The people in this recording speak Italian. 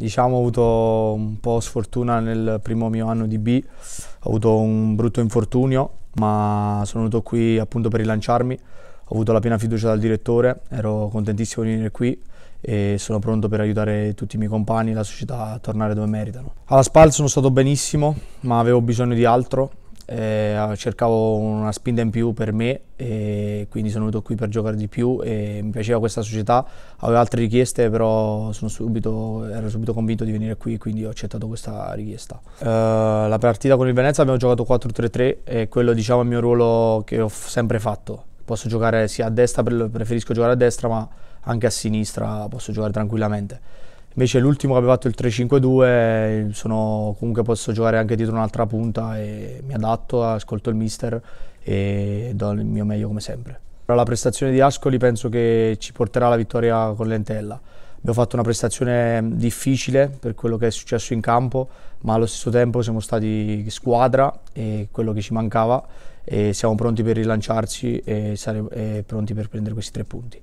diciamo, ho avuto un po' sfortuna nel primo mio anno di B, ho avuto un brutto infortunio, ma sono venuto qui appunto per rilanciarmi. Ho avuto la piena fiducia dal direttore, ero contentissimo di venire qui e sono pronto per aiutare tutti i miei compagni e la società a tornare dove meritano. Alla SPAL sono stato benissimo, ma avevo bisogno di altro eh, cercavo una spinta in più per me e quindi sono venuto qui per giocare di più e mi piaceva questa società, avevo altre richieste però subito, ero subito convinto di venire qui quindi ho accettato questa richiesta. Eh, la partita con il Venezia abbiamo giocato 4-3-3 e quello diciamo è il mio ruolo che ho sempre fatto, posso giocare sia a destra, preferisco giocare a destra ma anche a sinistra posso giocare tranquillamente. Invece l'ultimo che avevo fatto il 3-5-2, sono, comunque posso giocare anche dietro un'altra punta e mi adatto, ascolto il mister e do il mio meglio come sempre. La prestazione di Ascoli penso che ci porterà alla vittoria con l'Entella. Abbiamo fatto una prestazione difficile per quello che è successo in campo, ma allo stesso tempo siamo stati squadra e quello che ci mancava e siamo pronti per rilanciarci e, e pronti per prendere questi tre punti.